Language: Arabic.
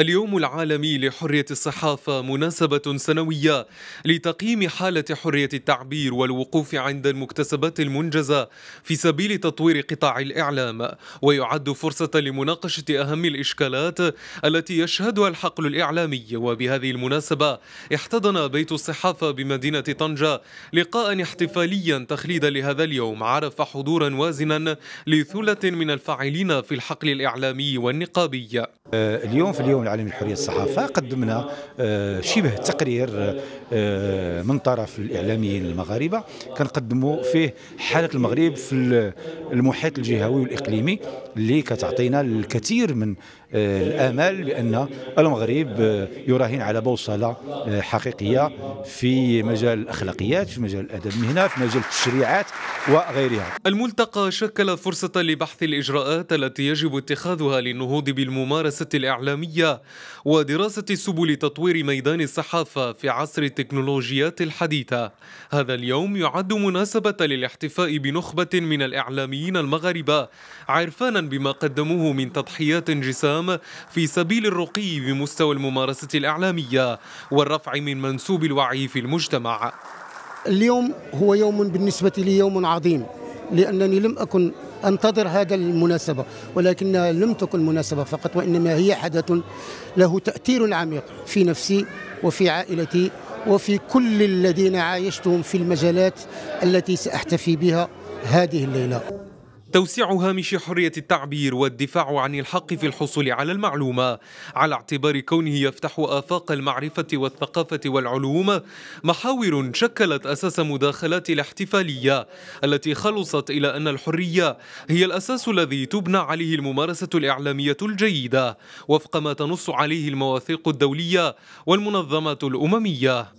اليوم العالمي لحرية الصحافة مناسبة سنوية لتقييم حالة حرية التعبير والوقوف عند المكتسبات المنجزة في سبيل تطوير قطاع الإعلام ويعد فرصة لمناقشة أهم الإشكالات التي يشهدها الحقل الإعلامي وبهذه المناسبة احتضن بيت الصحافة بمدينة طنجة لقاء احتفاليا تخليدا لهذا اليوم عرف حضورا وازنا لثلة من الفاعلين في الحقل الإعلامي والنقابي اليوم في اليوم العالمي لحريه الصحافه قدمنا آه، شبه تقرير آه، من طرف الاعلاميين المغاربه كنقدموا فيه حاله المغرب في المحيط الجهوي والاقليمي اللي كتعطينا الكثير من آه، الامل بان المغرب آه، يراهن على بوصله آه، حقيقيه في مجال الاخلاقيات في مجال الادب المهنه في مجال التشريعات وغيرها الملتقى شكل فرصه لبحث الاجراءات التي يجب اتخاذها للنهوض بالممارسه الاعلاميه ودراسه سبل تطوير ميدان الصحافه في عصر التكنولوجيات الحديثه هذا اليوم يعد مناسبه للاحتفاء بنخبه من الاعلاميين المغاربه عرفانا بما قدموه من تضحيات جسام الإعلام في سبيل الرقي بمستوى الممارسة الإعلامية والرفع من منسوب الوعي في المجتمع اليوم هو يوم بالنسبة لي يوم عظيم لأنني لم أكن أنتظر هذا المناسبة ولكنها لم تكن مناسبة فقط وإنما هي حدث له تأثير عميق في نفسي وفي عائلتي وفي كل الذين عايشتهم في المجالات التي سأحتفي بها هذه الليلة توسيع هامش حرية التعبير والدفاع عن الحق في الحصول على المعلومة على اعتبار كونه يفتح آفاق المعرفة والثقافة والعلوم محاور شكلت أساس مداخلات الاحتفالية التي خلصت إلى أن الحرية هي الأساس الذي تبنى عليه الممارسة الإعلامية الجيدة وفق ما تنص عليه المواثيق الدولية والمنظمات الأممية